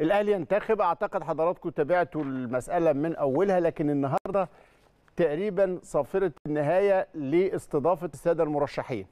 الاهلي ينتخب اعتقد حضراتكم تابعتوا المساله من اولها لكن النهارده تقريبا صافره النهايه لاستضافه الساده المرشحين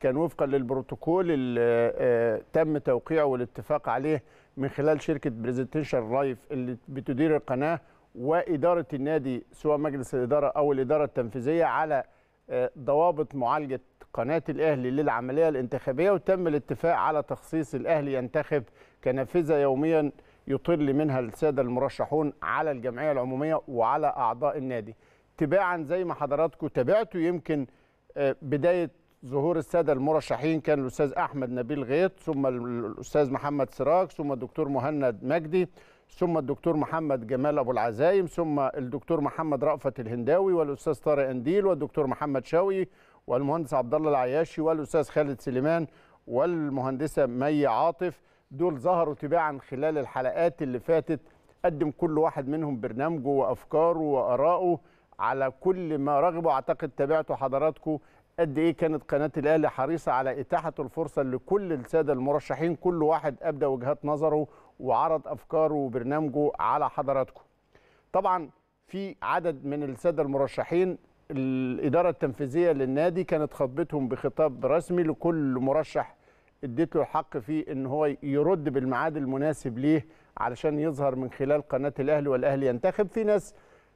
كان وفقا للبروتوكول اللي آه، تم توقيعه والاتفاق عليه من خلال شركه بريزنتيشن لايف اللي بتدير القناه واداره النادي سواء مجلس الاداره او الاداره التنفيذيه على آه، ضوابط معالجه قناة الأهلي للعملية الانتخابية وتم الاتفاق على تخصيص الأهلي ينتخب كنافذة يوميا يطل منها السادة المرشحون على الجمعية العمومية وعلى أعضاء النادي تباعا زي ما حضراتكم تابعتوا يمكن آه، بداية ظهور السادة المرشحين كان الأستاذ أحمد نبيل غيط ثم الأستاذ محمد سراج ثم الدكتور مهند مجدي ثم الدكتور محمد جمال أبو العزايم ثم الدكتور محمد رأفت الهنداوي والأستاذ طارق أنديل والدكتور محمد شاوي والمهندس عبد الله العياشي والاستاذ خالد سليمان والمهندسه مي عاطف دول ظهروا تباعا خلال الحلقات اللي فاتت قدم كل واحد منهم برنامجه وافكاره وارائه على كل ما رغبوا اعتقد تابعتوا حضراتكم قد ايه كانت قناه الاهلي حريصه على اتاحه الفرصه لكل الساده المرشحين كل واحد ابدى وجهات نظره وعرض افكاره وبرنامجه على حضراتكم طبعا في عدد من الساده المرشحين الاداره التنفيذيه للنادي كانت خطبتهم بخطاب رسمي لكل مرشح اديت له الحق في ان هو يرد بالميعاد المناسب ليه علشان يظهر من خلال قناه الاهلي والاهلي ينتخب في ناس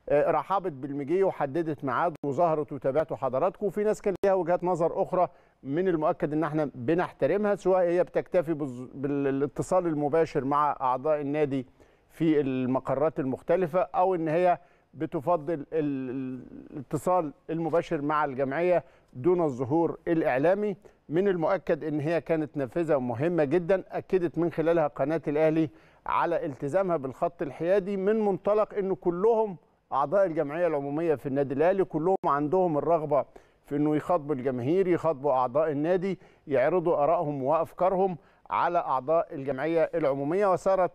آه، رحبت بالمجيه وحددت معاد وظهرت وتابعتوا حضراتكم وفي ناس كان ليها وجهات نظر اخرى من المؤكد ان احنا بنحترمها سواء هي بتكتفي بالاتصال المباشر مع اعضاء النادي في المقرات المختلفه او ان هي بتفضل الاتصال المباشر مع الجمعية دون الظهور الإعلامي من المؤكد أن هي كانت نافذة مهمة جدا أكدت من خلالها قناة الأهلي على التزامها بالخط الحيادي من منطلق أن كلهم أعضاء الجمعية العمومية في النادي الأهلي كلهم عندهم الرغبة في أنه يخاطبوا الجماهير يخاطبوا أعضاء النادي يعرضوا آرائهم وأفكارهم على أعضاء الجمعية العمومية وصارت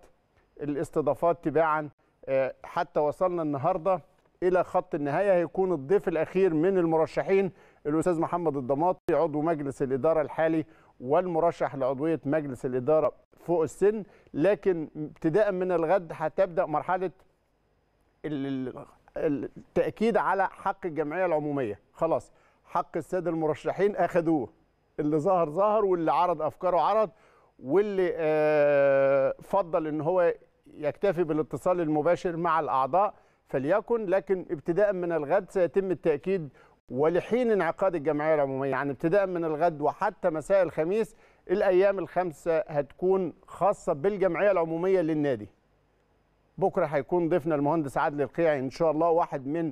الاستضافات تباعا آه، حتى وصلنا النهارده الى خط النهايه هيكون الضيف الاخير من المرشحين الاستاذ محمد الضماطي عضو مجلس الاداره الحالي والمرشح لعضويه مجلس الاداره فوق السن لكن ابتداء من الغد هتبدا مرحله التاكيد على حق الجمعيه العموميه خلاص حق الساده المرشحين اخذوه اللي ظهر ظهر واللي عرض افكاره عرض واللي آه، فضل ان هو يكتفي بالاتصال المباشر مع الأعضاء فليكن لكن ابتداء من الغد سيتم التأكيد ولحين انعقاد الجمعية العمومية يعني ابتداء من الغد وحتى مساء الخميس الأيام الخمسة هتكون خاصة بالجمعية العمومية للنادي بكرة هيكون ضيفنا المهندس عادل القيعي إن شاء الله واحد من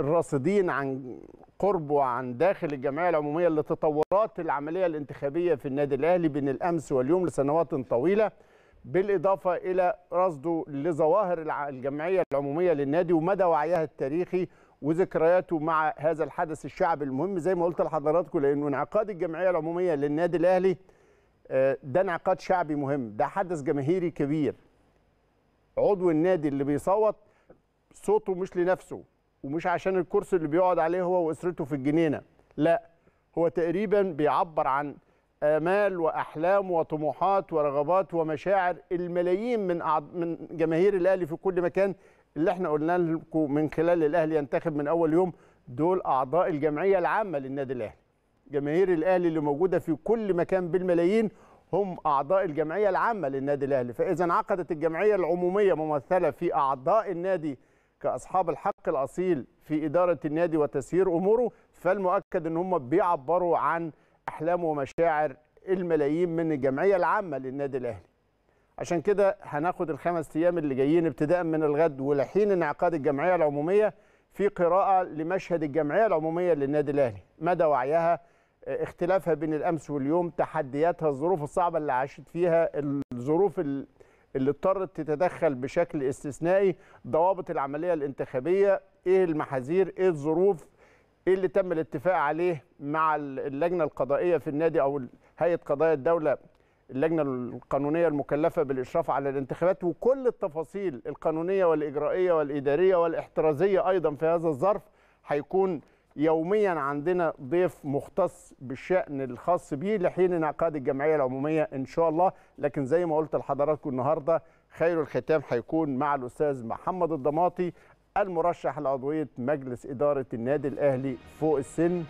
الراصدين عن قرب وعن داخل الجمعيه العموميه لتطورات العمليه الانتخابيه في النادي الاهلي بين الامس واليوم لسنوات طويله بالاضافه الى رصده لظواهر الجمعيه العموميه للنادي ومدى وعيها التاريخي وذكرياته مع هذا الحدث الشعبي المهم زي ما قلت لحضراتكم لانه انعقاد الجمعيه العموميه للنادي الاهلي آه، ده انعقاد شعبي مهم ده حدث جماهيري كبير عضو النادي اللي بيصوت صوته مش لنفسه ومش عشان الكرسي اللي بيقعد عليه هو واسرته في الجنينه لا هو تقريبا بيعبر عن آمال وأحلام وطموحات ورغبات ومشاعر الملايين من من جماهير الأهلي في كل مكان اللي احنا قلنا لكم من خلال الأهلي ينتخب من أول يوم دول أعضاء الجمعية العامة للنادي الأهلي جماهير الأهلي اللي موجودة في كل مكان بالملايين هم أعضاء الجمعية العامة للنادي الأهلي فإذا عقدت الجمعية العمومية ممثلة في أعضاء النادي كأصحاب الحق الأصيل في إدارة النادي وتسيير أموره فالمؤكد أن هم بيعبروا عن احلام ومشاعر الملايين من الجمعيه العامه للنادي الاهلي عشان كده هناخد الخمس ايام اللي جايين ابتداء من الغد ولحين انعقاد الجمعيه العموميه في قراءه لمشهد الجمعيه العموميه للنادي الاهلي مدى وعيها اختلافها بين الامس واليوم تحدياتها الظروف الصعبه اللي عاشت فيها الظروف اللي اضطرت تتدخل بشكل استثنائي ضوابط العمليه الانتخابيه ايه المحاذير ايه الظروف ايه اللي تم الاتفاق عليه مع اللجنه القضائيه في النادي او هيئه قضايا الدوله اللجنه القانونيه المكلفه بالاشراف على الانتخابات وكل التفاصيل القانونيه والاجرائيه والاداريه والاحترازيه ايضا في هذا الظرف هيكون يوميا عندنا ضيف مختص بالشأن الخاص به لحين انعقاد الجمعية العمومية إن شاء الله لكن زي ما قلت لحضراتكم النهاردة خير الختام هيكون مع الأستاذ محمد الضماطي المرشح لعضويه مجلس اداره النادي الاهلي فوق السن